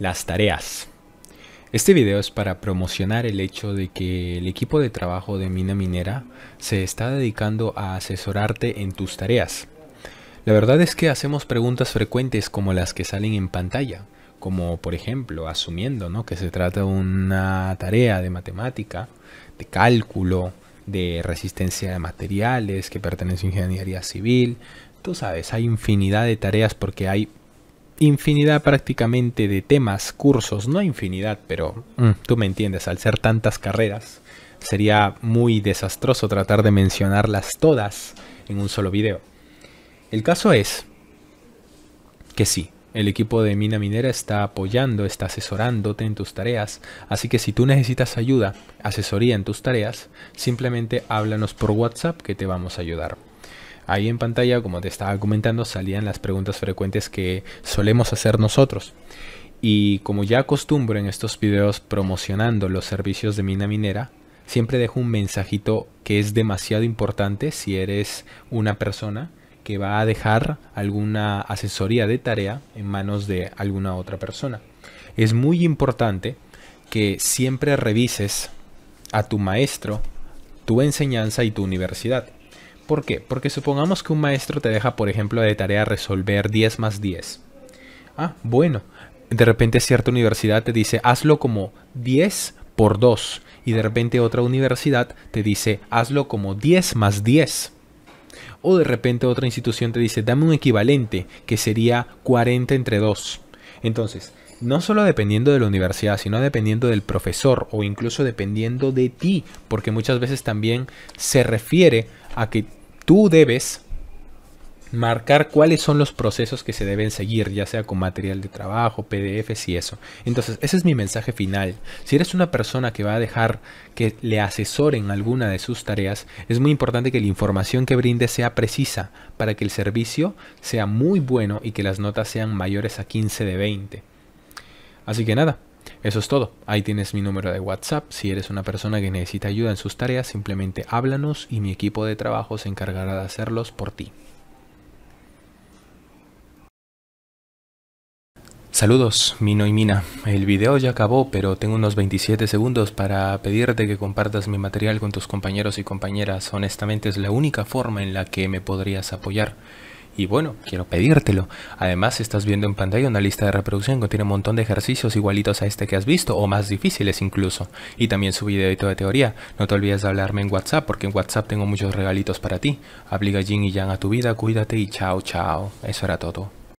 Las tareas. Este video es para promocionar el hecho de que el equipo de trabajo de Mina Minera se está dedicando a asesorarte en tus tareas. La verdad es que hacemos preguntas frecuentes como las que salen en pantalla, como por ejemplo asumiendo ¿no? que se trata de una tarea de matemática, de cálculo, de resistencia de materiales que pertenece a ingeniería civil. Tú sabes, hay infinidad de tareas porque hay infinidad prácticamente de temas, cursos, no infinidad, pero mm. tú me entiendes, al ser tantas carreras, sería muy desastroso tratar de mencionarlas todas en un solo video. El caso es que sí, el equipo de Mina Minera está apoyando, está asesorándote en tus tareas, así que si tú necesitas ayuda, asesoría en tus tareas, simplemente háblanos por WhatsApp que te vamos a ayudar. Ahí en pantalla, como te estaba comentando, salían las preguntas frecuentes que solemos hacer nosotros. Y como ya acostumbro en estos videos promocionando los servicios de Mina Minera, siempre dejo un mensajito que es demasiado importante si eres una persona que va a dejar alguna asesoría de tarea en manos de alguna otra persona. Es muy importante que siempre revises a tu maestro, tu enseñanza y tu universidad. ¿Por qué? Porque supongamos que un maestro te deja, por ejemplo, de tarea resolver 10 más 10. Ah, bueno. De repente cierta universidad te dice, hazlo como 10 por 2. Y de repente otra universidad te dice, hazlo como 10 más 10. O de repente otra institución te dice, dame un equivalente, que sería 40 entre 2. Entonces, no solo dependiendo de la universidad, sino dependiendo del profesor o incluso dependiendo de ti, porque muchas veces también se refiere a que tú debes marcar cuáles son los procesos que se deben seguir, ya sea con material de trabajo, PDFs y eso. Entonces, ese es mi mensaje final. Si eres una persona que va a dejar que le asesoren alguna de sus tareas, es muy importante que la información que brinde sea precisa para que el servicio sea muy bueno y que las notas sean mayores a 15 de 20. Así que nada, eso es todo. Ahí tienes mi número de WhatsApp. Si eres una persona que necesita ayuda en sus tareas, simplemente háblanos y mi equipo de trabajo se encargará de hacerlos por ti. Saludos, Mino y Mina. El video ya acabó, pero tengo unos 27 segundos para pedirte que compartas mi material con tus compañeros y compañeras. Honestamente es la única forma en la que me podrías apoyar. Y bueno, quiero pedírtelo. Además, estás viendo en pantalla una lista de reproducción que tiene un montón de ejercicios igualitos a este que has visto, o más difíciles incluso. Y también su videito de teoría. No te olvides de hablarme en WhatsApp, porque en WhatsApp tengo muchos regalitos para ti. Aplica Jin y Yang a tu vida, cuídate y chao, chao. Eso era todo.